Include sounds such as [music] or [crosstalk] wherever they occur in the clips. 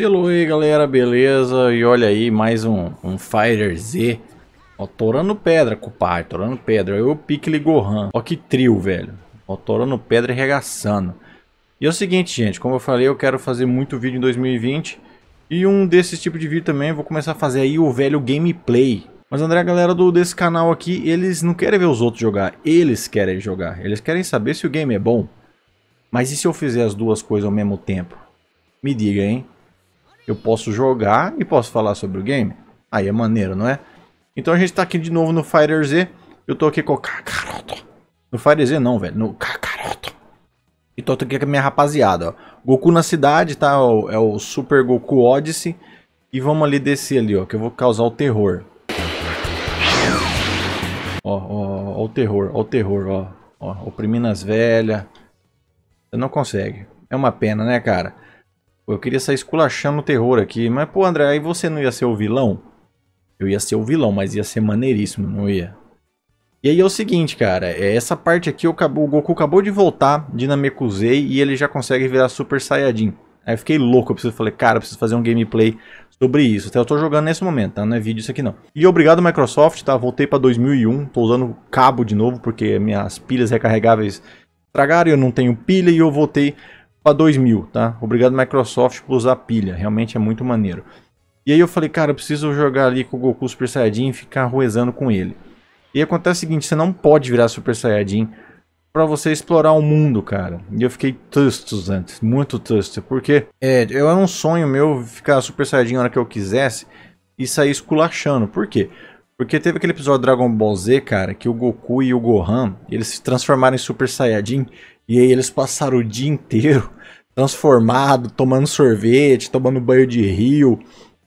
Selo aí galera, beleza? E olha aí, mais um, um Fighter Z Ó, torando pedra, cupai, torando pedra Eu pique Gohan Ó que trio, velho Ó, torando pedra e regaçando E é o seguinte, gente, como eu falei, eu quero fazer muito vídeo em 2020 E um desses tipos de vídeo também, vou começar a fazer aí o velho gameplay mas André, a galera do, desse canal aqui, eles não querem ver os outros jogar, eles querem jogar. Eles querem saber se o game é bom. Mas e se eu fizer as duas coisas ao mesmo tempo? Me diga, hein? eu posso jogar e posso falar sobre o game. Aí é maneiro, não é? Então a gente tá aqui de novo no Fighter Z. Eu tô aqui com o Kakaroto. No Fighter Z não, velho. No Kakaroto. E tô aqui com a minha rapaziada, ó. Goku na cidade, tá? É o é Super Goku Odyssey. E vamos ali descer ali, ó. Que eu vou causar o terror. Ó, ó, ó o terror, ó o terror, ó. Ó, oprimindo as velhas. Você não consegue. É uma pena, né, cara? Pô, eu queria sair esculachando o terror aqui. Mas, pô, André, aí você não ia ser o vilão? Eu ia ser o vilão, mas ia ser maneiríssimo, não ia? E aí é o seguinte, cara. É essa parte aqui, o Goku acabou de voltar de Namekusei e ele já consegue virar Super Saiyajin. Aí eu fiquei louco, eu preciso, falei, cara, eu preciso fazer um gameplay sobre isso. Até eu tô jogando nesse momento, tá? Não é vídeo isso aqui não. E obrigado Microsoft, tá? Voltei pra 2001, tô usando cabo de novo porque minhas pilhas recarregáveis estragaram, eu não tenho pilha e eu voltei para 2000, tá? Obrigado Microsoft por usar pilha, realmente é muito maneiro. E aí eu falei, cara, eu preciso jogar ali com o Goku Super Saiyajin e ficar ruezando com ele. E acontece o seguinte, você não pode virar Super Saiyajin para você explorar o mundo, cara. E eu fiquei tustos antes, muito tusto, porque é, eu era um sonho meu ficar Super Saiyajin a hora que eu quisesse e sair esculachando. Por quê? Porque teve aquele episódio Dragon Ball Z, cara, que o Goku e o Gohan, eles se transformaram em Super Saiyajin e aí eles passaram o dia inteiro [laughs] transformado, tomando sorvete, tomando banho de rio.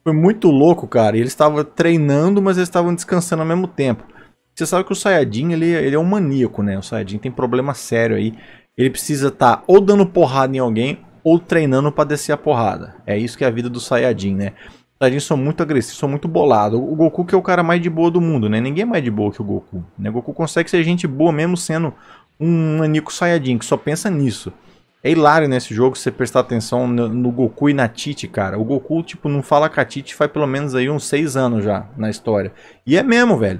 Foi muito louco, cara. E eles estavam treinando, mas eles estavam descansando ao mesmo tempo. Você sabe que o Sayajin, ele, ele é um maníaco, né? O Sayajin tem problema sério aí. Ele precisa estar tá ou dando porrada em alguém ou treinando para descer a porrada. É isso que é a vida do Sayajin, né? Os Saiyajins são muito agressivos, são muito bolados. O Goku que é o cara mais de boa do mundo, né? Ninguém é mais de boa que o Goku. Né? O Goku consegue ser gente boa mesmo sendo um Anico Saiyajin que só pensa nisso. É hilário nesse né, jogo você prestar atenção no, no, Goku e na Titi, cara. O Goku, tipo, não fala com a Titi faz pelo menos aí uns seis anos já na história. E é mesmo, velho.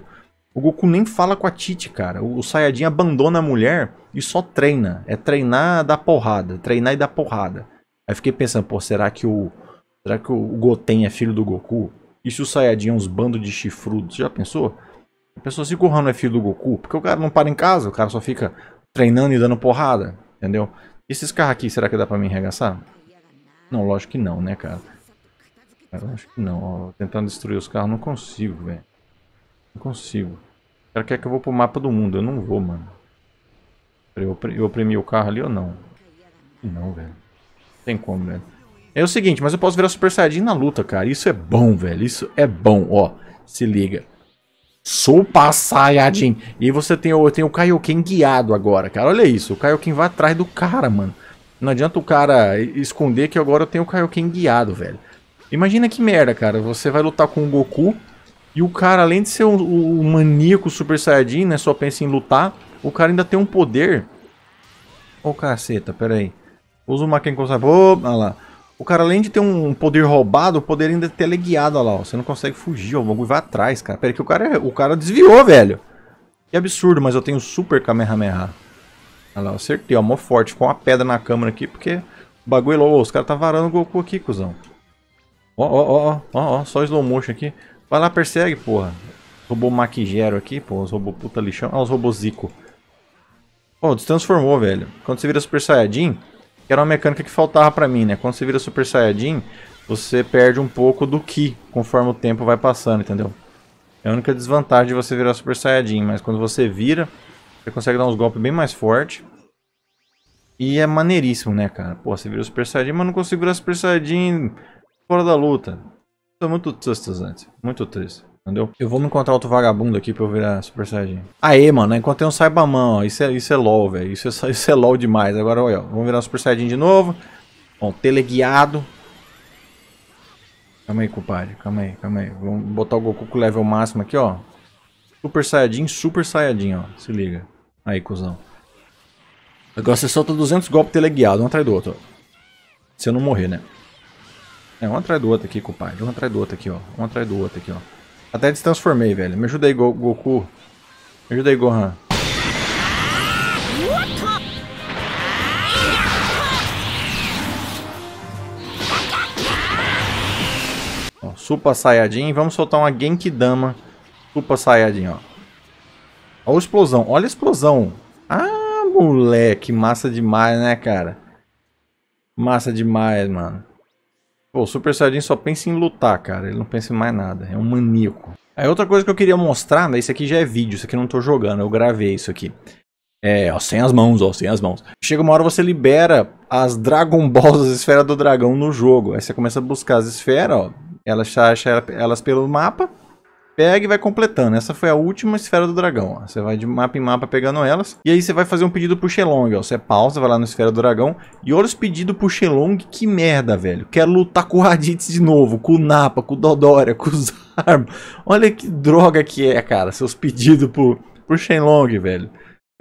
O Goku nem fala com a Titi, cara. O, o Saiyajin abandona a mulher e só treina. É treinar dar porrada. Treinar e dar porrada. Aí fiquei pensando, pô, será que o. Será que o Goten é filho do Goku? E se o Saiyajin é uns bandos de chifrudos? Já pensou? A pessoa se o não é filho do Goku, porque o cara não para em casa, o cara só fica treinando e dando porrada, entendeu? Esses carros aqui, será que dá pra me enregaçar? Não, lógico que não, né, cara? Eu é, acho que não. Ó, tentando destruir os carros, não consigo, velho. Não consigo. O cara quer que eu vou pro mapa do mundo. Eu não vou, mano. Eu, eu oprimi o carro ali ou não? Não, velho. Tem como, velho. É o seguinte, mas eu posso virar Super Saiyajin na luta, cara. Isso é bom, velho. Isso é bom, ó. Se liga. Super Saiyajin. E você tem, o, tem o Kaioken guiado agora, cara. Olha isso. O Kaioken vai atrás do cara, mano. Não adianta o cara esconder que agora eu tenho o Kaioken guiado, velho. Imagina que merda, cara. Você vai lutar com o Goku. E o cara, além de ser um, um maníaco Super Saiyajin, né? Só pensa em lutar. O cara ainda tem um poder. Ô, oh, caceta, pera aí. Usa o Maken Kosabô. Olha lá. O cara, além de ter um poder roubado, o poder ainda é teleguiado, olha lá, ó. Você não consegue fugir, ó. O bagulho vai atrás, cara. Pera aí que o cara, o cara desviou, velho. Que absurdo, mas eu tenho super Kamehameha. Olha lá, acertei, ó. Mó forte. Ficou uma pedra na câmera aqui, porque... O bagulho, ó, é os caras tá varando o Goku aqui, cuzão. Ó, ó, ó, ó, ó, só slow motion aqui. Vai lá, persegue, porra. Robô Maquigero aqui, pô. Os robôs puta lixão. Ah, os robôs Zico. Ó, destransformou, velho. Quando você vira Super Saiyajin, que era uma mecânica que faltava para mim, né? Quando você vira Super Saiyajin, você perde um pouco do Ki conforme o tempo vai passando, entendeu? É a única desvantagem de você virar Super Saiyajin, mas quando você vira, você consegue dar uns golpes bem mais fortes. E é maneiríssimo, né, cara? Pô, você vira Super Saiyajin, mas não consigo virar Super Saiyajin fora da luta. Tô muito triste antes, muito triste entendeu? Eu vou me encontrar outro vagabundo aqui pra eu virar Super Saiyajin. Aê, mano, encontrei um Saibaman, ó. Isso é, isso é LOL, velho. Isso é, [laughs] isso é LOL demais. Agora, olha, ó. Vamos virar Super Saiyajin de novo. Bom, teleguiado. Calma aí, compadre. Calma aí, calma aí. Vamos botar o Goku com o level máximo aqui, ó. Super Saiyajin, Super Saiyajin, ó. Se liga. Aí, cuzão. Agora você solta 200 golpes teleguiado, um atrás do outro, ó. Se eu não morrer, né? É, um atrás do outro aqui, compadre. Um atrás do outro aqui, ó. Um atrás do outro aqui, ó. Até destransformei, velho. Me ajuda aí, Go Goku. Me ajuda aí, Gohan. Ó, Supa Saiyajin. Vamos soltar uma Genkidama. Supa Saiyajin, ó. Olha a explosão. Olha a explosão. Ah, moleque. Massa demais, né, cara? Massa demais, mano. Pô, o Super Saiyajin só pensa em lutar, cara. Ele não pensa em mais nada. É um maníaco. Aí outra coisa que eu queria mostrar, né? Isso aqui já é vídeo, isso aqui eu não tô jogando, eu gravei isso aqui. É, ó, sem as mãos, ó, sem as mãos. Chega uma hora você libera as Dragon Balls, as esferas do dragão no jogo. Aí você começa a buscar as esferas, ó. Ela acha elas pelo mapa pega e vai completando. Essa foi a última esfera do dragão. Ó. Você vai de mapa em mapa pegando elas. E aí você vai fazer um pedido pro Xelong. Ó. Você pausa, vai lá na esfera do dragão. E olha os pedidos pro Xelong. Que merda, velho. Quero lutar com o Raditz de novo. Com o Napa, com o Dodoria, com os Zarmo. Olha que droga que é, cara. Seus pedidos pro, pro Shenlong, velho.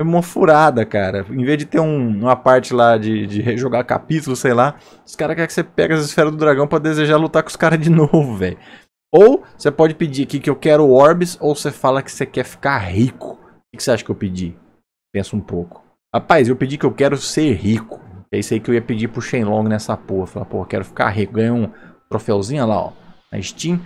É uma furada, cara. Em vez de ter um, uma parte lá de, de rejogar capítulo, sei lá, os caras querem que você pegue as esferas do dragão para desejar lutar com os caras de [laughs] novo, velho. Ou você pode pedir aqui que eu quero orbs, ou você fala que você quer ficar rico. O que você acha que eu pedi? Pensa um pouco. Rapaz, eu pedi que eu quero ser rico. É isso aí que eu ia pedir pro Shenlong nessa porra. Falar, pô, quero ficar rico. Ganhei um troféuzinho lá, ó, na Steam.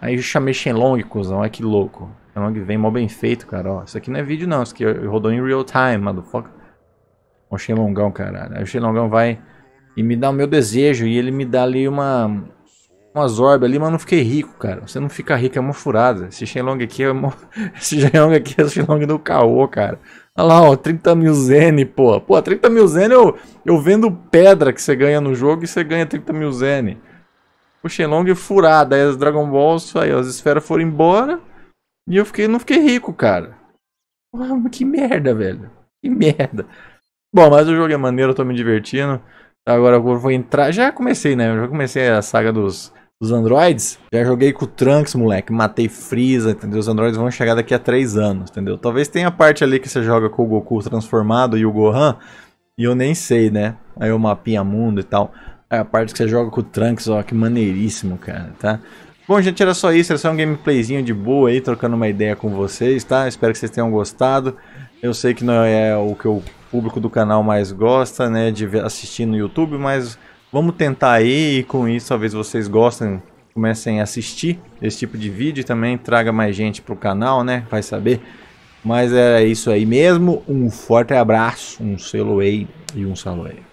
Aí eu chamei Shenlong, cuzão. Olha que louco. Shenlong vem mó bem feito, cara, ó. Isso aqui não é vídeo, não. Isso aqui rodou em real time, motherfucker. Ó o Shenlongão, caralho. Aí o Shenlongão vai e me dá o meu desejo. E ele me dá ali uma umas orbes ali, mas não fiquei rico, cara. Você não fica rico, é uma furada. Esse Shenlong aqui é uma... [laughs] Esse Shenlong aqui é o Shenlong do caô, cara. Olha lá, ó, 30 mil Zen, pô. Pô, 30 mil Zen eu, eu vendo pedra que você ganha no jogo e você ganha 30 mil Zen. O Shenlong é furada, aí as Dragon Balls, aí as esferas foram embora e eu fiquei, não fiquei rico, cara. Pô, que merda, velho. Que merda. Bom, mas o jogo é maneiro, eu tô me divertindo. Agora eu vou entrar. Já comecei, né? já comecei a saga dos, dos androids. Já joguei com o Trunks, moleque. Matei Freeza, entendeu? Os androids vão chegar daqui a 3 anos, entendeu? Talvez tenha a parte ali que você joga com o Goku transformado e o Gohan. E eu nem sei, né? Aí o mapinha mundo e tal. Aí é a parte que você joga com o Trunks, ó, que maneiríssimo, cara, tá? Bom, gente, era só isso. Era só um gameplayzinho de boa aí, trocando uma ideia com vocês, tá? Espero que vocês tenham gostado. Eu sei que não é o que o público do canal mais gosta, né, de assistir no YouTube, mas vamos tentar aí e com isso talvez vocês gostem, comecem a assistir esse tipo de vídeo e também traga mais gente pro canal, né, vai saber. Mas era é isso aí mesmo, um forte abraço, um seloei e um salve.